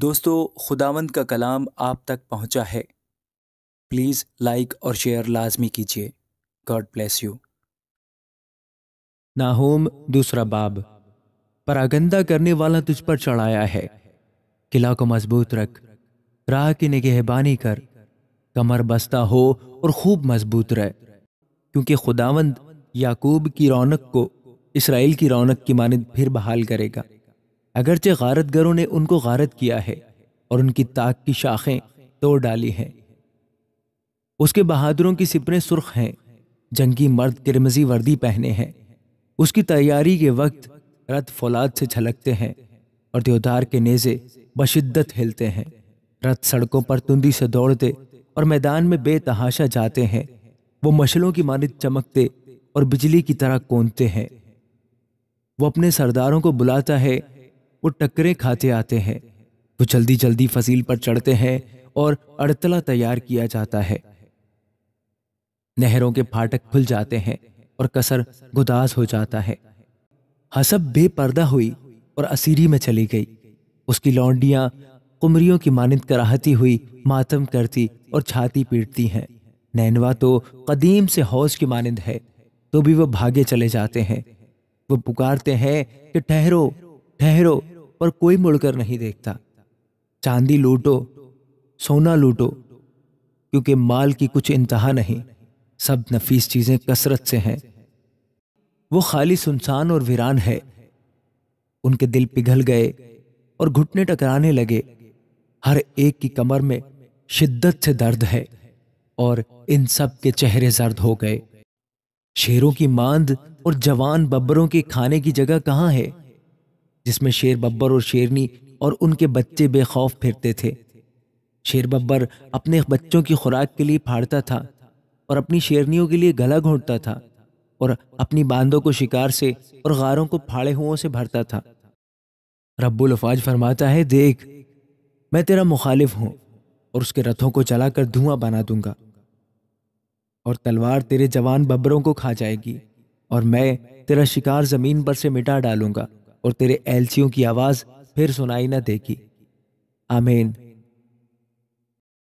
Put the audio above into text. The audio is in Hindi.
दोस्तों खुदावंद का कलाम आप तक पहुंचा है प्लीज़ लाइक और शेयर लाजमी कीजिए गॉड ब्लेस यू नाहोम दूसरा बाब परागंदा करने वाला तुझ पर चढ़ाया है किला को मजबूत रख राह की निगहबानी कर कमर बस्ता हो और खूब मजबूत रह क्योंकि खुदावंद याकूब की रौनक को इसराइल की रौनक की मानद फिर बहाल करेगा अगरचे गरों ने उनको गारत किया है और उनकी ताक की शाखें तोड़ डाली हैं उसके बहादुरों की सिपरें सुर्ख हैं जंगी मर्द किरमजी वर्दी पहने हैं उसकी तैयारी के वक्त रथ फौलाद से छलकते हैं और देवदार के नेज़े बशिद्दत हिलते हैं रथ सड़कों पर तुंदी से दौड़ते और मैदान में बेतहाशा जाते हैं वो मछलों की मानद चमकते और बिजली की तरह कोनते हैं वो अपने सरदारों को बुलाता है वो टकरे खाते आते हैं वो जल्दी जल्दी फसील पर चढ़ते हैं और अड़तला तैयार किया जाता है नहरों के फाटक खुल जाते हैं और कसर गुदास हो जाता है हसब बेपर्दा हुई और असीरी में चली गई उसकी लौंडियां कुमरियों की मानिंद कराहती हुई मातम करती और छाती पीटती हैं नैनवा तो कदीम से हौज की मानिंद है तो भी वो भागे चले जाते हैं वो पुकारते हैं कि ठहरो ठहरो पर कोई मुड़कर नहीं देखता चांदी लूटो सोना लूटो क्योंकि माल की कुछ इंतहा नहीं सब नफीस चीज़ें कसरत से हैं वो खाली सुनसान और वीरान है उनके दिल पिघल गए और घुटने टकराने लगे हर एक की कमर में शिद्दत से दर्द है और इन सब के चेहरे जर्द हो गए शेरों की मांद और जवान बब्बरों के खाने की जगह कहाँ है जिसमें शेर बब्बर और शेरनी और उनके बच्चे बेखौफ फिरते थे शेर बब्बर अपने बच्चों की खुराक के लिए फाड़ता था और अपनी शेरनियों के लिए गला घोंटता था और अपनी बांधों को शिकार से और गारों को फाड़े हुओं से भरता था रब्बुल अफाज फरमाता है देख मैं तेरा मुखालिफ हूँ और उसके रथों को चलाकर धुआं बना दूंगा और तलवार तेरे जवान बब्बरों को खा जाएगी और मैं तेरा शिकार जमीन पर से मिटा डालूंगा और तेरे एलचियों की आवाज फिर सुनाई न देगी आमीन